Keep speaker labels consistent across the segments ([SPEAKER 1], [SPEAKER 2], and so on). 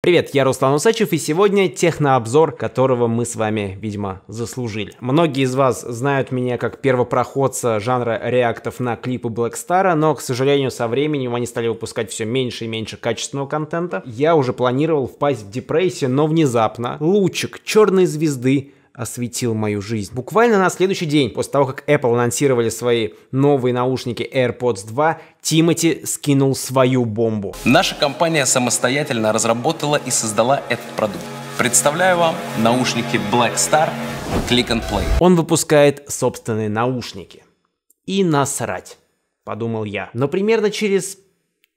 [SPEAKER 1] Привет, я Руслан Усачев, и сегодня технообзор, которого мы с вами, видимо, заслужили. Многие из вас знают меня как первопроходца жанра реактов на клипы Блэкстара, но, к сожалению, со временем они стали выпускать все меньше и меньше качественного контента. Я уже планировал впасть в депрессию, но внезапно лучик черной звезды осветил мою жизнь. Буквально на следующий день, после того, как Apple анонсировали свои новые наушники AirPods 2, Тимати скинул свою бомбу. Наша компания самостоятельно разработала и создала этот продукт. Представляю вам наушники Black Star Click and Play. Он выпускает собственные наушники. И насрать, подумал я. Но примерно через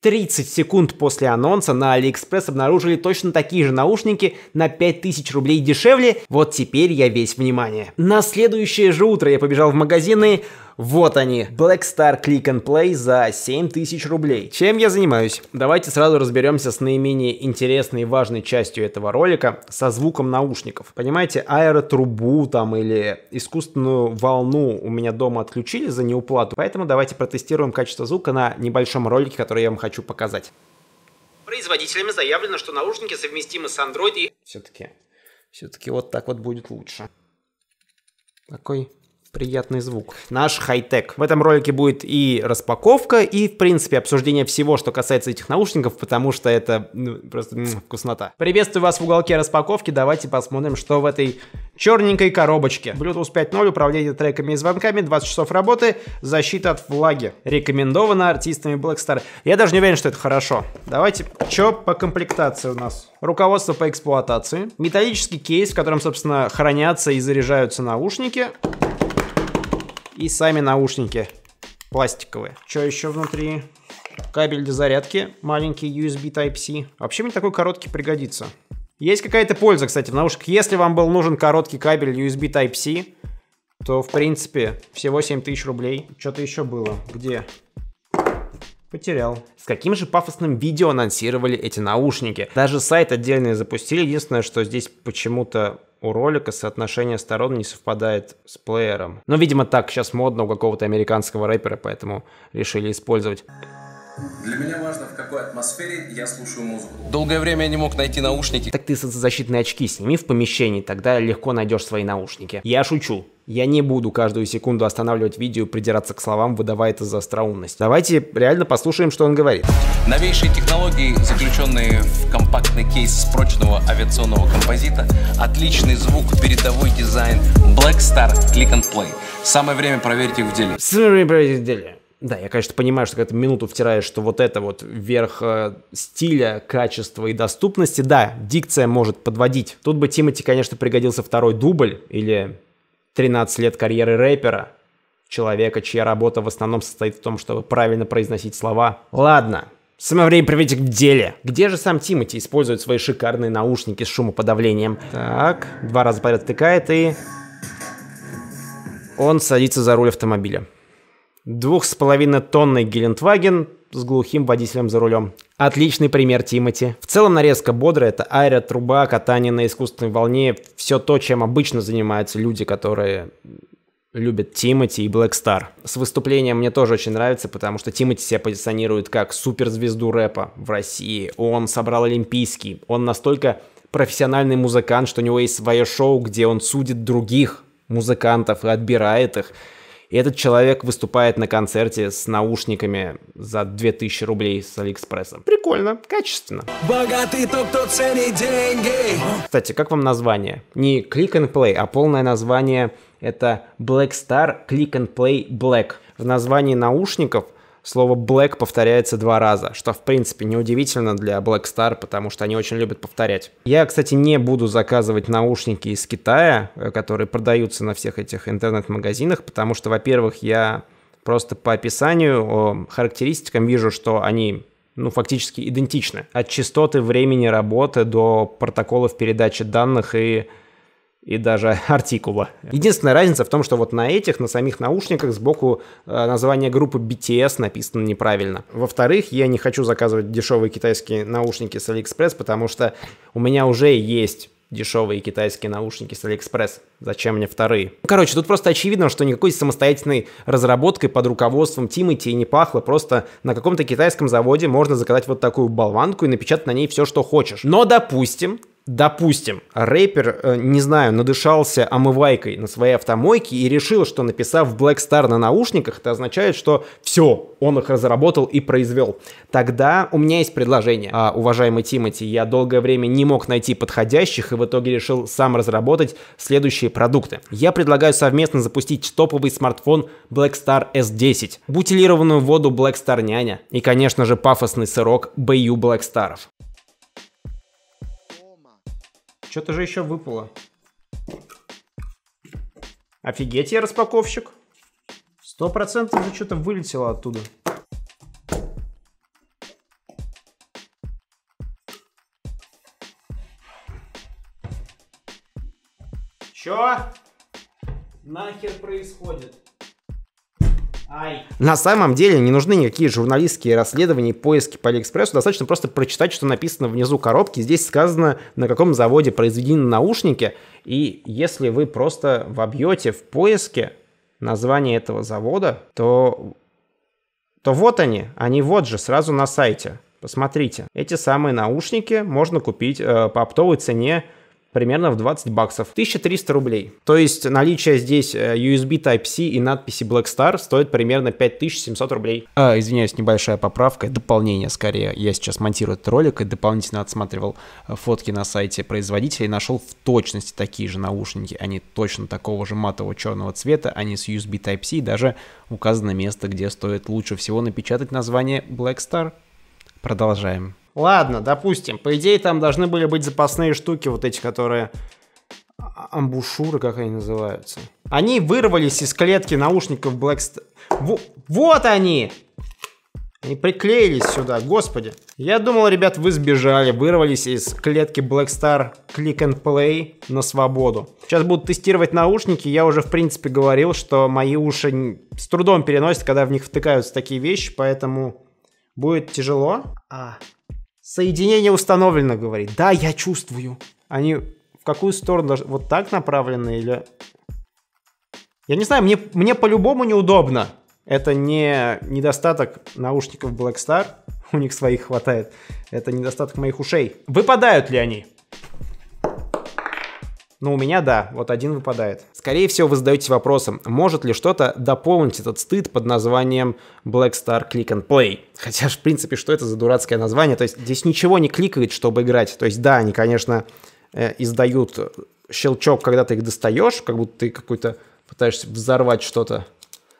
[SPEAKER 1] 30 секунд после анонса на Алиэкспресс обнаружили точно такие же наушники на 5000 рублей дешевле. Вот теперь я весь внимание. На следующее же утро я побежал в магазины, вот они, Black Star Click and Play за 7000 рублей. Чем я занимаюсь? Давайте сразу разберемся с наименее интересной и важной частью этого ролика, со звуком наушников. Понимаете, аэротрубу там или искусственную волну у меня дома отключили за неуплату, поэтому давайте протестируем качество звука на небольшом ролике, который я вам хочу показать. Производителями заявлено, что наушники совместимы с Android и... Все-таки, все-таки вот так вот будет лучше. Такой приятный звук. Наш хай-тек. В этом ролике будет и распаковка, и, в принципе, обсуждение всего, что касается этих наушников, потому что это ну, просто м -м, вкуснота. Приветствую вас в уголке распаковки. Давайте посмотрим, что в этой черненькой коробочке. Bluetooth 5.0, управление треками и звонками, 20 часов работы, защита от влаги. Рекомендовано артистами Black Star. Я даже не уверен, что это хорошо. Давайте, что по комплектации у нас? Руководство по эксплуатации. Металлический кейс, в котором, собственно, хранятся и заряжаются наушники. И сами наушники пластиковые. Что еще внутри? Кабель для зарядки, маленький USB Type-C. Вообще мне такой короткий пригодится. Есть какая-то польза, кстати, в наушниках. Если вам был нужен короткий кабель USB Type-C, то, в принципе, всего 7000 рублей. Что-то еще было. Где? Потерял. С каким же пафосным видео анонсировали эти наушники? Даже сайт отдельный запустили. Единственное, что здесь почему-то у ролика соотношение сторон не совпадает с плеером. Но, видимо, так сейчас модно у какого-то американского рэпера, поэтому решили использовать. Для меня важно, в какой атмосфере я слушаю музыку. Долгое время я не мог найти наушники. Так ты солнцезащитные очки сними в помещении, тогда легко найдешь свои наушники. Я шучу. Я не буду каждую секунду останавливать видео и придираться к словам, выдавая это за остроумность. Давайте реально послушаем, что он говорит. Новейшие технологии, заключенные в компактный кейс прочного авиационного композита, отличный звук, передовой дизайн, Black Star Click and Play. Самое время проверить их в деле. Самое время проверить в деле. Да, я, конечно, понимаю, что когда ты минуту втираешь, что вот это вот верх э, стиля, качества и доступности, да, дикция может подводить. Тут бы Тимати, конечно, пригодился второй дубль или 13 лет карьеры рэпера, человека, чья работа в основном состоит в том, чтобы правильно произносить слова. Ладно, Самое время привести к деле. Где же сам Тимати использует свои шикарные наушники с шумоподавлением? Так, два раза подряд тыкает и... Он садится за руль автомобиля. Двух с половиной тонный Гелендваген с глухим водителем за рулем. Отличный пример Тимати. В целом нарезка бодрая, это труба, катание на искусственной волне, все то, чем обычно занимаются люди, которые любят Тимати и Блэк Стар. С выступлением мне тоже очень нравится, потому что Тимати себя позиционирует как суперзвезду рэпа в России. Он собрал Олимпийский. Он настолько профессиональный музыкант, что у него есть свое шоу, где он судит других музыкантов и отбирает их. И этот человек выступает на концерте с наушниками за 2000 рублей с Алиэкспресса. Прикольно, качественно. Богатый тот, кто ценит деньги. Кстати, как вам название? Не Click and Play, а полное название это Black Star Click and Play Black. В названии наушников – слово black повторяется два раза, что в принципе неудивительно для Black Star, потому что они очень любят повторять. Я, кстати, не буду заказывать наушники из Китая, э, которые продаются на всех этих интернет-магазинах, потому что, во-первых, я просто по описанию, характеристикам вижу, что они ну, фактически идентичны. От частоты времени работы до протоколов передачи данных и и даже артикула. Единственная разница в том, что вот на этих, на самих наушниках сбоку э, название группы BTS написано неправильно. Во-вторых, я не хочу заказывать дешевые китайские наушники с AliExpress, потому что у меня уже есть дешевые китайские наушники с AliExpress. Зачем мне вторые? короче, тут просто очевидно, что никакой самостоятельной разработкой под руководством Тимати не пахло. Просто на каком-то китайском заводе можно заказать вот такую болванку и напечатать на ней все, что хочешь. Но, допустим, Допустим, рэпер, э, не знаю, надышался омывайкой на своей автомойке и решил, что написав Black Star на наушниках, это означает, что все, он их разработал и произвел. Тогда у меня есть предложение. А, уважаемый Тимати, я долгое время не мог найти подходящих и в итоге решил сам разработать следующие продукты. Я предлагаю совместно запустить топовый смартфон Black Star S10, бутилированную воду Black Star Няня и, конечно же, пафосный сырок BU Black Starов. Что-то же еще выпало. Офигеть, я распаковщик. Сто процентов же что-то вылетело оттуда. Чё? Нахер происходит? На самом деле не нужны никакие журналистские расследования и поиски по Алиэкспрессу. Достаточно просто прочитать, что написано внизу коробки. Здесь сказано, на каком заводе произведены наушники. И если вы просто вобьете в поиске название этого завода, то, то вот они. Они вот же, сразу на сайте. Посмотрите. Эти самые наушники можно купить э, по оптовой цене примерно в 20 баксов, 1300 рублей. То есть наличие здесь э, USB Type-C и надписи Black Star стоит примерно 5700 рублей. А, извиняюсь, небольшая поправка, дополнение скорее. Я сейчас монтирую этот ролик и дополнительно отсматривал э, фотки на сайте производителя и нашел в точности такие же наушники. Они точно такого же матового черного цвета, они с USB Type-C и даже указано место, где стоит лучше всего напечатать название Black Star. Продолжаем. Ладно, допустим. По идее, там должны были быть запасные штуки, вот эти, которые... А, амбушюры, как они называются. Они вырвались из клетки наушников Blackstar. Во... Вот они! Они приклеились сюда, господи. Я думал, ребят, вы сбежали, вырвались из клетки Blackstar Click and Play на свободу. Сейчас будут тестировать наушники. Я уже, в принципе, говорил, что мои уши с трудом переносят, когда в них втыкаются такие вещи, поэтому будет тяжело. А, Соединение установлено, говорит. Да, я чувствую. Они в какую сторону должны... Вот так направлены или... Я не знаю, мне, мне по-любому неудобно. Это не недостаток наушников Blackstar У них своих хватает. Это недостаток моих ушей. Выпадают ли они? Но ну, у меня да, вот один выпадает. Скорее всего, вы задаетесь вопросом, может ли что-то дополнить этот стыд под названием Black Star Click and Play. Хотя, в принципе, что это за дурацкое название? То есть здесь ничего не кликает, чтобы играть. То есть да, они, конечно, э, издают щелчок, когда ты их достаешь, как будто ты какой-то пытаешься взорвать что-то.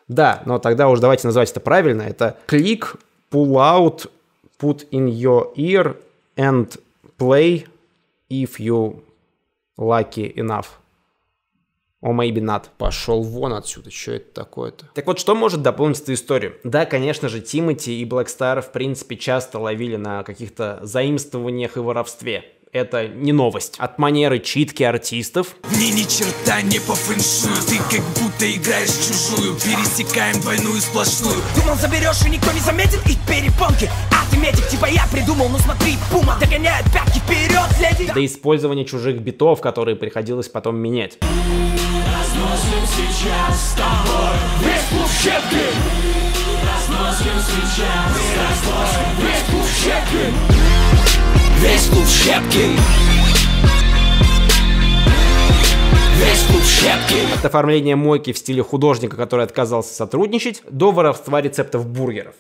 [SPEAKER 1] Да, но тогда уж давайте называть это правильно. Это клик, pull out, put in your ear and play if you Lucky enough. О, oh, maybe not. Пошел вон отсюда, что это такое-то? Так вот, что может дополнить эту историю? Да, конечно же, Тимати и Блэкстар, в принципе, часто ловили на каких-то заимствованиях и воровстве. Это не новость. От манеры читки артистов... Мне ни черта не по фэншую, ты как будто играешь чужую. Пересекаем двойную сплошную. Думал, заберешь, и никто не заметит их перепонки. Арифметик, типа я придумал, ну смотри, пума догоняет пятки вперед, леди До использования чужих битов, которые приходилось потом менять Разносим сейчас с тобой весь клуб щепки Разносим сейчас с тобой весь клуб щепки Весь клуб щепки От оформления мойки в стиле художника, который отказался сотрудничать, до воровства рецептов бургеров.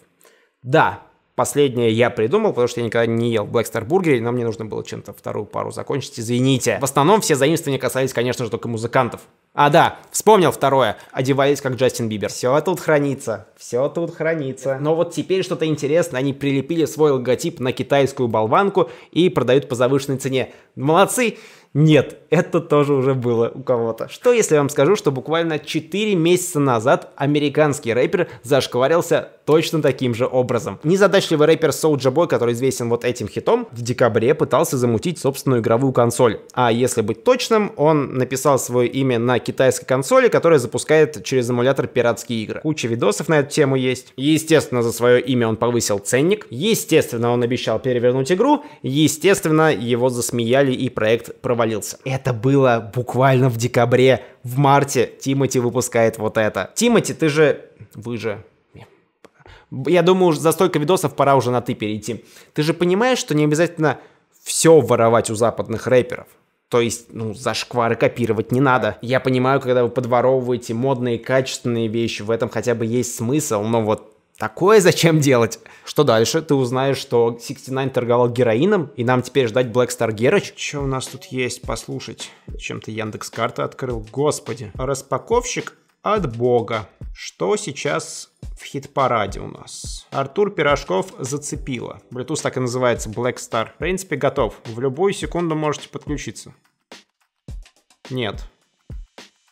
[SPEAKER 1] Да, Последнее я придумал, потому что я никогда не ел Black Star Burger, нам мне нужно было чем-то вторую пару закончить, извините. В основном все заимствования касались, конечно же, только музыкантов. А, да, вспомнил второе. Одевались как Джастин Бибер. Все тут хранится, все тут хранится. Но вот теперь что-то интересное. Они прилепили свой логотип на китайскую болванку и продают по завышенной цене. Молодцы! Нет, это тоже уже было у кого-то. Что если я вам скажу, что буквально 4 месяца назад американский рэпер зашкварился точно таким же образом. Незадачливый рэпер Soulja Boy, который известен вот этим хитом, в декабре пытался замутить собственную игровую консоль. А если быть точным, он написал свое имя на китайской консоли, которая запускает через эмулятор пиратские игры. Куча видосов на эту тему есть. Естественно, за свое имя он повысил ценник. Естественно, он обещал перевернуть игру. Естественно, его засмеяли и проект провалился. Это было буквально в декабре, в марте Тимати выпускает вот это. Тимати, ты же... Вы же... Я думаю, уже за столько видосов пора уже на «ты» перейти. Ты же понимаешь, что не обязательно все воровать у западных рэперов. То есть, ну, зашквары копировать не надо. Я понимаю, когда вы подворовываете модные, качественные вещи, в этом хотя бы есть смысл, но вот Такое зачем делать? Что дальше? Ты узнаешь, что 69 торговал героином, и нам теперь ждать Black Star Герыч? Что у нас тут есть? Послушать. Чем-то Яндекс карта открыл. Господи. Распаковщик от бога. Что сейчас в хит-параде у нас? Артур Пирожков зацепила. Bluetooth так и называется, Black Star. В принципе, готов. В любую секунду можете подключиться. Нет.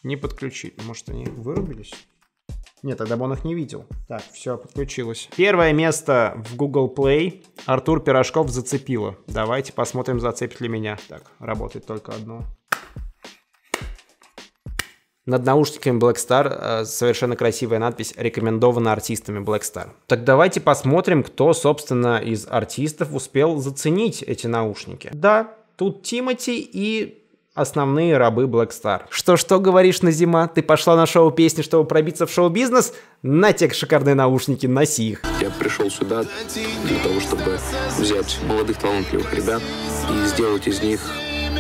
[SPEAKER 1] Не подключить. Может, они вырубились? Нет, тогда бы он их не видел. Так, все, подключилось. Первое место в Google Play. Артур Пирожков зацепила. Давайте посмотрим, зацепит ли меня. Так, работает только одно. Над наушниками Black Star э, совершенно красивая надпись «Рекомендовано артистами Black Star». Так давайте посмотрим, кто, собственно, из артистов успел заценить эти наушники. Да, тут Тимати и основные рабы Black Star. Что-что говоришь на зима? Ты пошла на шоу песни, чтобы пробиться в шоу-бизнес? На те шикарные наушники, носи их. Я пришел сюда для того, чтобы взять молодых талантливых ребят и сделать из них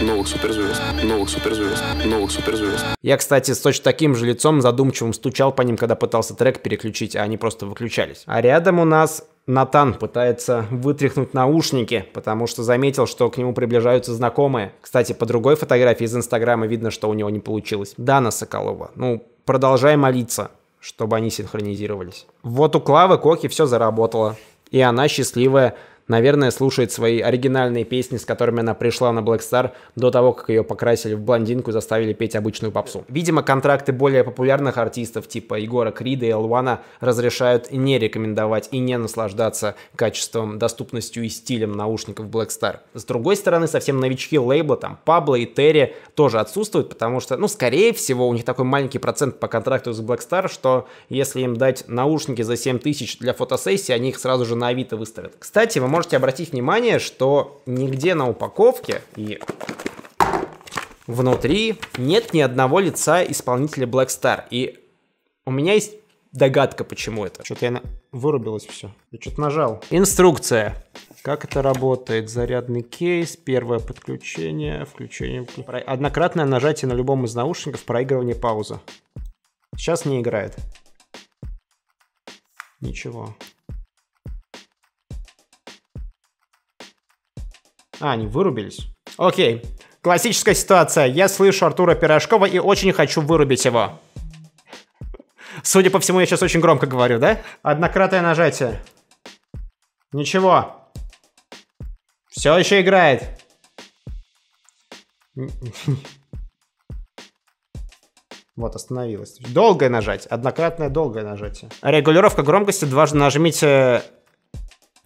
[SPEAKER 1] новых суперзвезд, новых суперзвезд, новых суперзвезд. Я, кстати, с точно таким же лицом задумчивым стучал по ним, когда пытался трек переключить, а они просто выключались. А рядом у нас Натан пытается вытряхнуть наушники, потому что заметил, что к нему приближаются знакомые. Кстати, по другой фотографии из Инстаграма видно, что у него не получилось. Дана Соколова. Ну, продолжай молиться, чтобы они синхронизировались. Вот у Клавы Коки все заработало. И она счастливая Наверное, слушает свои оригинальные песни, с которыми она пришла на Black Star до того, как ее покрасили в блондинку и заставили петь обычную попсу. Видимо, контракты более популярных артистов типа Егора Крида и Элвана разрешают не рекомендовать и не наслаждаться качеством, доступностью и стилем наушников Black Star. С другой стороны, совсем новички лейбла, там Пабло и Терри тоже отсутствуют, потому что, ну, скорее всего, у них такой маленький процент по контракту с Black Star, что если им дать наушники за 7 тысяч для фотосессии, они их сразу же на Авито выставят. Кстати, вы можете обратить внимание, что нигде на упаковке и внутри нет ни одного лица исполнителя Black Star. И у меня есть догадка, почему это. Что-то я на... вырубилось все. Я что-то нажал. Инструкция. Как это работает? Зарядный кейс, первое подключение, включение... Однократное нажатие на любом из наушников, проигрывание, пауза. Сейчас не играет. Ничего. А, они вырубились. Окей. Классическая ситуация. Я слышу Артура Пирожкова и очень хочу вырубить его. Судя по всему, я сейчас очень громко говорю, да? Однократное нажатие. Ничего. Все еще играет. Вот, остановилось. Долгое нажатие. Однократное долгое нажатие. Регулировка громкости. Дважды нажмите э,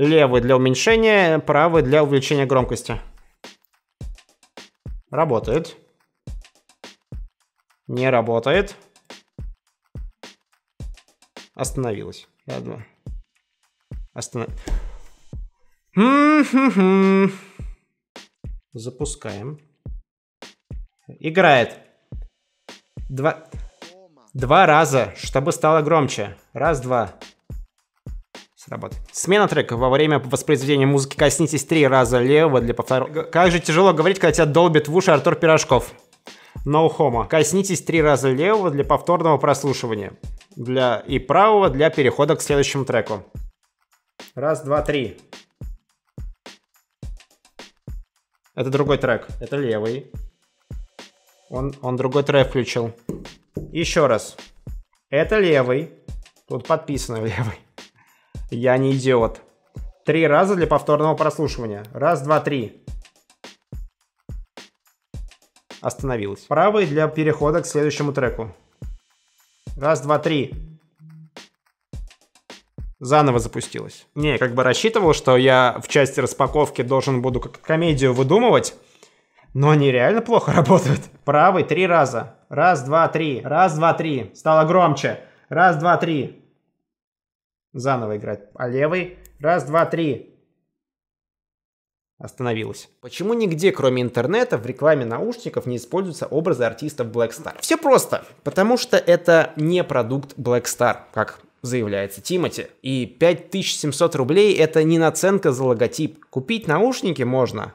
[SPEAKER 1] Левый для уменьшения, правый для увеличения громкости. Работает. Не работает. Остановилась. Ладно. Останов... Запускаем. Играет. Два... Два раза, чтобы стало громче. Раз, два работает. Смена трека. Во время воспроизведения музыки коснитесь три раза лево для повторного. Как же тяжело говорить, когда тебя долбит в уши Артур Пирожков. No homo. Коснитесь три раза левого для повторного прослушивания. Для... И правого для перехода к следующему треку. Раз, два, три. Это другой трек. Это левый. Он, он другой трек включил. Еще раз. Это левый. Тут подписано левый. Я не идиот. Три раза для повторного прослушивания. Раз, два, три. Остановилась. Правый для перехода к следующему треку. Раз, два, три. Заново запустилась. Не, как бы рассчитывал, что я в части распаковки должен буду как комедию выдумывать, но они реально плохо работают. Правый три раза. Раз, два, три. Раз, два, три. Стало громче. Раз, два, три. Заново играть а левый Раз, два, три. Остановилась. Почему нигде, кроме интернета, в рекламе наушников не используются образы артистов Black Star? Все просто. Потому что это не продукт Black Star, как заявляется Тимати. И 5700 рублей это не наценка за логотип. Купить наушники можно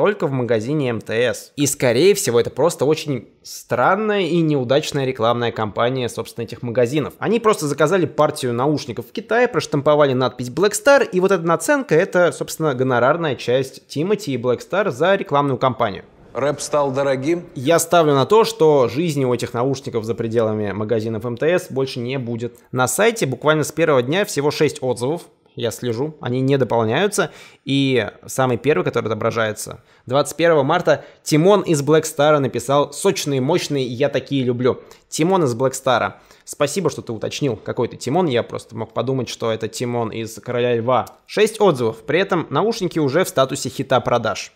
[SPEAKER 1] только в магазине МТС. И скорее всего это просто очень странная и неудачная рекламная кампания, собственно, этих магазинов. Они просто заказали партию наушников в Китае, проштамповали надпись Blackstar и вот эта наценка это, собственно, гонорарная часть Тимати и Blackstar за рекламную кампанию. Рэп стал дорогим? Я ставлю на то, что жизни у этих наушников за пределами магазинов МТС больше не будет. На сайте буквально с первого дня всего 6 отзывов я слежу, они не дополняются. И самый первый, который отображается, 21 марта Тимон из Black Star написал «Сочные, мощные, я такие люблю». Тимон из Black Star. Спасибо, что ты уточнил, какой ты Тимон. Я просто мог подумать, что это Тимон из Короля Льва. 6 отзывов. При этом наушники уже в статусе хита продаж.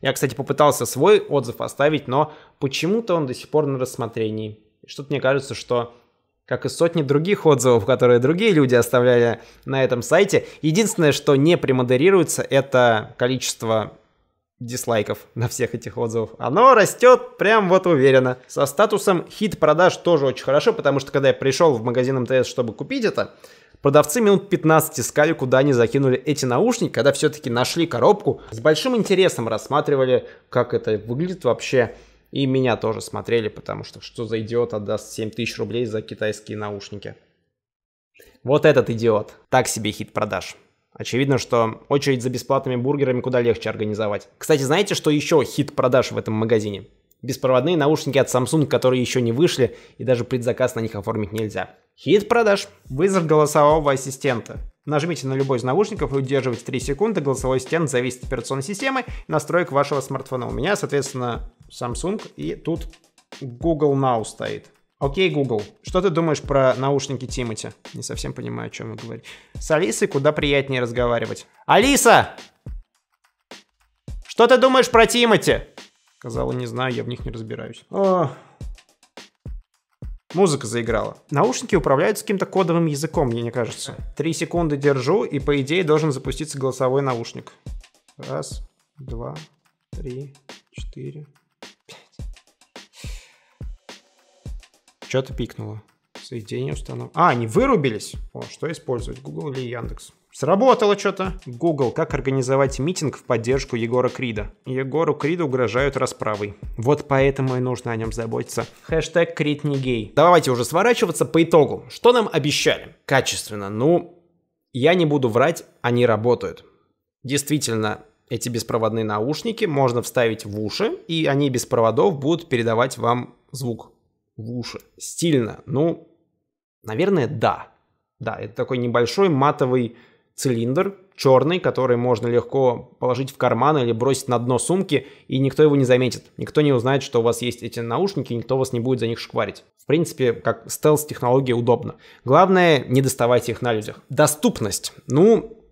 [SPEAKER 1] Я, кстати, попытался свой отзыв оставить, но почему-то он до сих пор на рассмотрении. Что-то мне кажется, что как и сотни других отзывов, которые другие люди оставляли на этом сайте. Единственное, что не премодерируется, это количество дизлайков на всех этих отзывов. Оно растет прям вот уверенно. Со статусом хит продаж тоже очень хорошо, потому что когда я пришел в магазин МТС, чтобы купить это, Продавцы минут 15 искали, куда они закинули эти наушники, когда все-таки нашли коробку. С большим интересом рассматривали, как это выглядит вообще. И меня тоже смотрели, потому что что за идиот отдаст 7 тысяч рублей за китайские наушники. Вот этот идиот. Так себе хит продаж. Очевидно, что очередь за бесплатными бургерами куда легче организовать. Кстати, знаете, что еще хит продаж в этом магазине? Беспроводные наушники от Samsung, которые еще не вышли, и даже предзаказ на них оформить нельзя. Хит продаж. Вызов голосового ассистента. Нажмите на любой из наушников и удерживайте 3 секунды. Голосовой стенд зависит от операционной системы и настроек вашего смартфона. У меня, соответственно, Samsung и тут Google Now стоит. Окей, Google, что ты думаешь про наушники Тимати? Не совсем понимаю, о чем вы говорите. С Алисой куда приятнее разговаривать. Алиса! Что ты думаешь про Тимати? Сказала, не знаю, я в них не разбираюсь. О, музыка заиграла. Наушники управляются каким-то кодовым языком, мне не кажется. Три секунды держу, и по идее должен запуститься голосовой наушник. Раз, два, три, четыре, пять. Что-то пикнуло. Соединение установлено. А, они вырубились. О, что использовать? Google или Яндекс? Сработало что-то. Google, как организовать митинг в поддержку Егора Крида? Егору Криду угрожают расправой. Вот поэтому и нужно о нем заботиться. Хэштег Крид не гей. Давайте уже сворачиваться по итогу. Что нам обещали? Качественно. Ну, я не буду врать, они работают. Действительно, эти беспроводные наушники можно вставить в уши, и они без проводов будут передавать вам звук в уши. Стильно. Ну, наверное, да. Да, это такой небольшой матовый цилиндр черный, который можно легко положить в карман или бросить на дно сумки, и никто его не заметит. Никто не узнает, что у вас есть эти наушники, никто вас не будет за них шкварить. В принципе, как стелс-технология удобно. Главное, не доставайте их на людях. Доступность. Ну,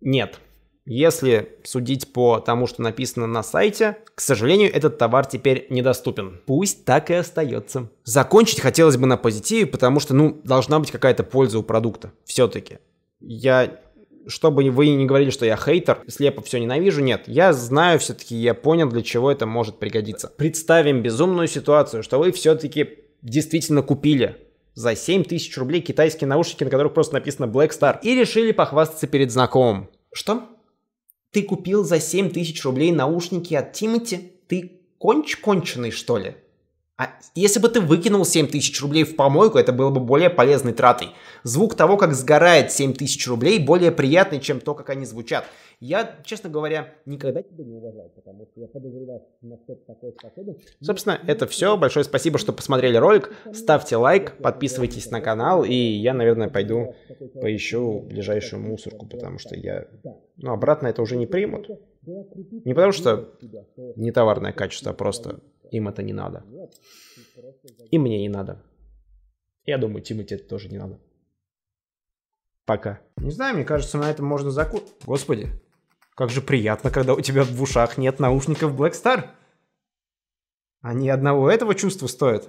[SPEAKER 1] нет. Если судить по тому, что написано на сайте, к сожалению, этот товар теперь недоступен. Пусть так и остается. Закончить хотелось бы на позитиве, потому что, ну, должна быть какая-то польза у продукта. Все-таки. Я чтобы вы не говорили, что я хейтер, слепо все ненавижу, нет. Я знаю все-таки, я понял, для чего это может пригодиться. Представим безумную ситуацию, что вы все-таки действительно купили за 7 тысяч рублей китайские наушники, на которых просто написано Black Star, и решили похвастаться перед знакомым. Что? Ты купил за 7 тысяч рублей наушники от Тимати? Ты конч конченый, что ли? А если бы ты выкинул тысяч рублей в помойку, это было бы более полезной тратой. Звук того, как сгорает тысяч рублей, более приятный, чем то, как они звучат. Я, честно говоря, никогда тебя не уважал, потому что я подозревал, на что ты такой способен. Собственно, это все. Большое спасибо, что посмотрели ролик. Ставьте лайк, подписывайтесь на канал, и я, наверное, пойду поищу ближайшую мусорку, потому что я... Ну, обратно это уже не примут. Не потому что не товарное качество, а просто им это не надо. И мне не надо. Я думаю, Тимати это тоже не надо. Пока. Не знаю, мне кажется, на этом можно закут. Господи, как же приятно, когда у тебя в ушах нет наушников Black Star. Они одного этого чувства стоят.